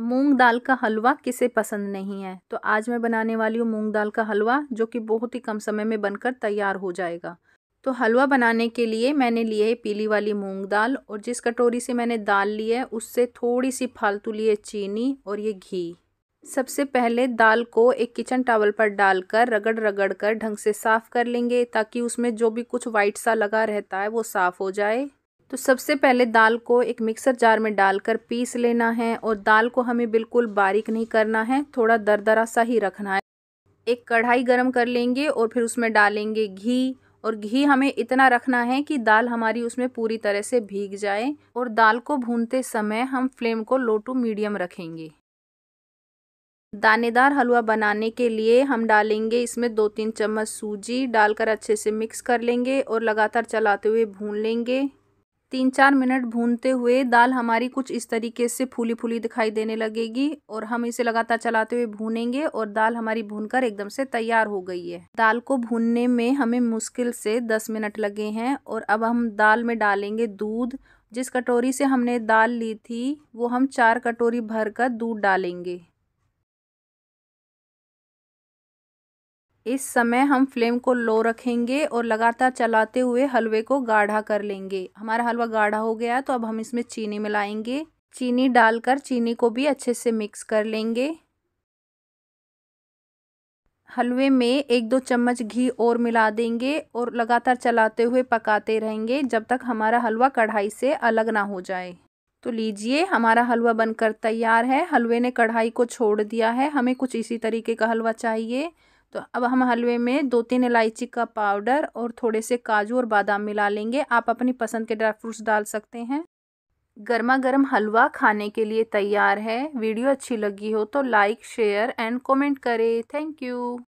मूंग दाल का हलवा किसे पसंद नहीं है तो आज मैं बनाने वाली हूँ मूंग दाल का हलवा जो कि बहुत ही कम समय में बनकर तैयार हो जाएगा तो हलवा बनाने के लिए मैंने लिए है पीली वाली मूंग दाल और जिस कटोरी से मैंने दाल ली है उससे थोड़ी सी फालतू लिए चीनी और ये घी सबसे पहले दाल को एक किचन टावल पर डालकर रगड़ रगड़ कर ढंग से साफ़ कर लेंगे ताकि उसमें जो भी कुछ वाइट सा लगा रहता है वो साफ़ हो जाए तो सबसे पहले दाल को एक मिक्सर जार में डालकर पीस लेना है और दाल को हमें बिल्कुल बारीक नहीं करना है थोड़ा दरदरा सा ही रखना है एक कढ़ाई गरम कर लेंगे और फिर उसमें डालेंगे घी और घी हमें इतना रखना है कि दाल हमारी उसमें पूरी तरह से भीग जाए और दाल को भूनते समय हम फ्लेम को लो टू मीडियम रखेंगे दानेदार हलवा बनाने के लिए हम डालेंगे इसमें दो तीन चम्मच सूजी डालकर अच्छे से मिक्स कर लेंगे और लगातार चलाते हुए भून लेंगे तीन चार मिनट भूनते हुए दाल हमारी कुछ इस तरीके से फूली फूली दिखाई देने लगेगी और हम इसे लगातार चलाते हुए भूनेंगे और दाल हमारी भूनकर एकदम से तैयार हो गई है दाल को भूनने में हमें मुश्किल से दस मिनट लगे हैं और अब हम दाल में डालेंगे दूध जिस कटोरी से हमने दाल ली थी वो हम चार कटोरी भर कर दूध डालेंगे इस समय हम फ्लेम को लो रखेंगे और लगातार चलाते हुए हलवे को गाढ़ा कर लेंगे हमारा हलवा गाढ़ा हो गया तो अब हम इसमें चीनी मिलाएंगे चीनी डालकर चीनी को भी अच्छे से मिक्स कर लेंगे हलवे में एक दो चम्मच घी और मिला देंगे और लगातार चलाते हुए पकाते रहेंगे जब तक हमारा हलवा कढ़ाई से अलग ना हो जाए तो लीजिए हमारा हलवा बनकर तैयार है हलवे ने कढ़ाई को छोड़ दिया है हमें कुछ इसी तरीके का हलवा चाहिए तो अब हम हलवे में दो तीन इलायची का पाउडर और थोड़े से काजू और बादाम मिला लेंगे आप अपनी पसंद के ड्राई फ्रूट्स डाल सकते हैं गर्मा गर्म हलवा खाने के लिए तैयार है वीडियो अच्छी लगी हो तो लाइक शेयर एंड कमेंट करें थैंक यू